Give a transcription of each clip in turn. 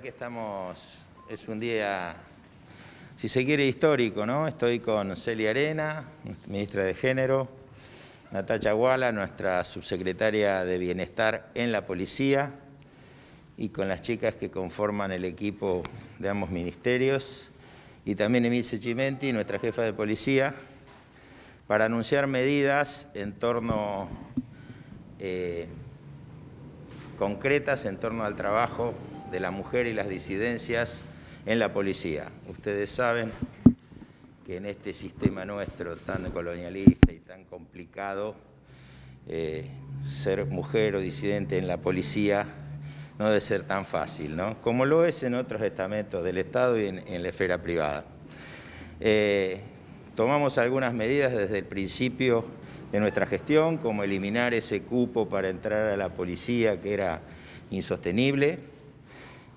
que estamos, es un día, si se quiere, histórico, ¿no? Estoy con Celia Arena, ministra de Género, Natacha Guala, nuestra subsecretaria de Bienestar en la Policía, y con las chicas que conforman el equipo de ambos ministerios, y también Emilce Chimenti, nuestra jefa de Policía, para anunciar medidas en torno... Eh, concretas en torno al trabajo de la mujer y las disidencias en la policía. Ustedes saben que en este sistema nuestro tan colonialista y tan complicado, eh, ser mujer o disidente en la policía no debe ser tan fácil, ¿no? Como lo es en otros estamentos del Estado y en, la esfera privada. Eh, tomamos algunas medidas desde el principio de nuestra gestión, como eliminar ese cupo para entrar a la policía que era insostenible,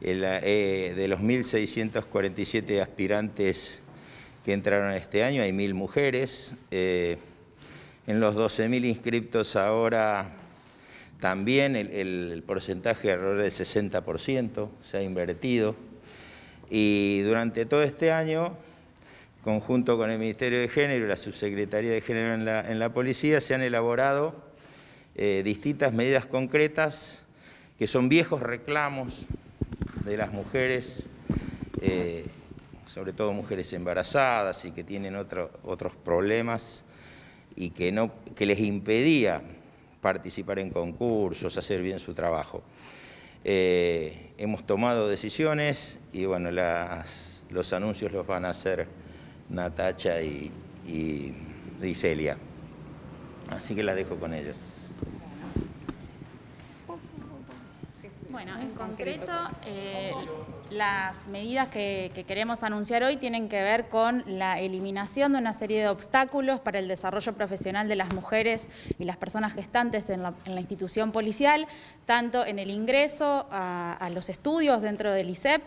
eh, de los 1.647 aspirantes que entraron este año, hay 1.000 mujeres. Eh, en los 12.000 inscriptos ahora también el, porcentaje de error del 60% se ha invertido. Y durante todo este año, conjunto con el Ministerio de Género y la Subsecretaría de Género en la, Policía, se han elaborado eh, distintas medidas concretas que son viejos reclamos de las mujeres, eh, sobre todo mujeres embarazadas y que tienen otros problemas y que, no, que les impedía participar en concursos, hacer bien su trabajo. Eh, hemos tomado decisiones y bueno, las, los anuncios los van a hacer Natacha y Celia. Así que las dejo con ellas. Bueno, en concreto, eh, las medidas que, queremos anunciar hoy tienen que ver con la eliminación de una serie de obstáculos para el desarrollo profesional de las mujeres y las personas gestantes en la, institución policial, tanto en el ingreso a, a los estudios dentro del ISEP,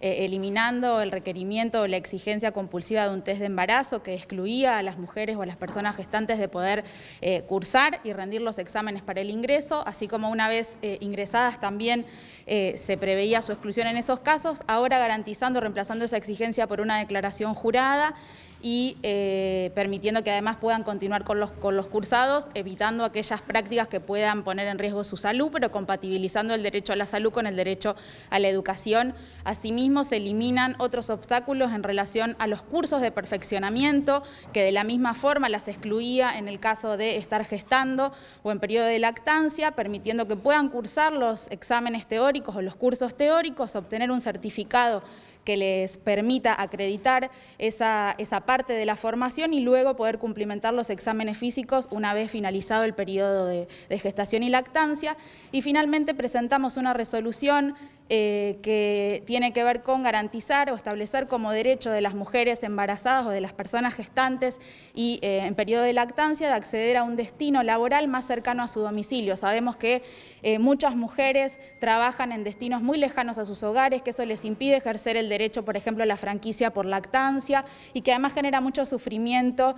eh, eliminando el requerimiento o la exigencia compulsiva de un test de embarazo que excluía a las mujeres o a las personas gestantes de poder eh, cursar y rendir los exámenes para el ingreso, así como una vez eh, ingresadas también se preveía su exclusión en esos casos, ahora garantizando, reemplazando esa exigencia por una declaración jurada y eh, permitiendo que además puedan continuar con los, con los cursados, evitando aquellas prácticas que puedan poner en riesgo su salud, pero compatibilizando el derecho a la salud con el derecho a la educación. Asimismo, se eliminan otros obstáculos en relación a los cursos de perfeccionamiento, que de la misma forma las excluía en el caso de estar gestando o en periodo de lactancia, permitiendo que puedan cursar los exámenes teóricos o los cursos teóricos, obtener un certificado que les permita acreditar esa, esa parte de la formación y luego poder cumplimentar los exámenes físicos una vez finalizado el periodo de, de gestación y lactancia. Y finalmente presentamos una resolución eh, que tiene que ver con garantizar o establecer como derecho de las mujeres embarazadas o de las personas gestantes y eh, en periodo de lactancia de acceder a un destino laboral más cercano a su domicilio. Sabemos que eh, muchas mujeres trabajan en destinos muy lejanos a sus hogares, que eso les impide ejercer el derecho, por ejemplo, a la franquicia por lactancia y que además genera mucho sufrimiento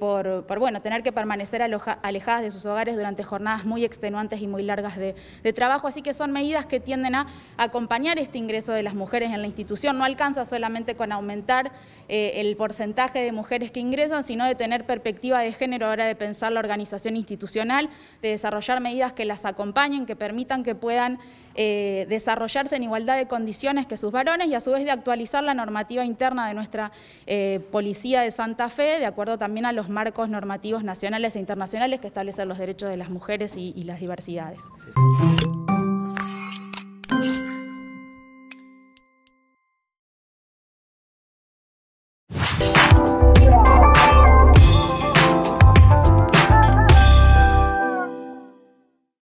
por, bueno, tener que permanecer alejadas de sus hogares durante jornadas muy extenuantes y muy largas de trabajo. Así que son medidas que tienden a acompañar este ingreso de las mujeres en la institución. No alcanza solamente con aumentar eh, el porcentaje de mujeres que ingresan, sino de tener perspectiva de género ahora de pensar la organización institucional, de desarrollar medidas que las acompañen, que permitan que puedan eh, desarrollarse en igualdad de condiciones que sus varones y a su vez de actualizar la normativa interna de nuestra eh, policía de Santa Fe, de acuerdo también a los marcos normativos nacionales e internacionales que establecen los derechos de las mujeres y, las diversidades.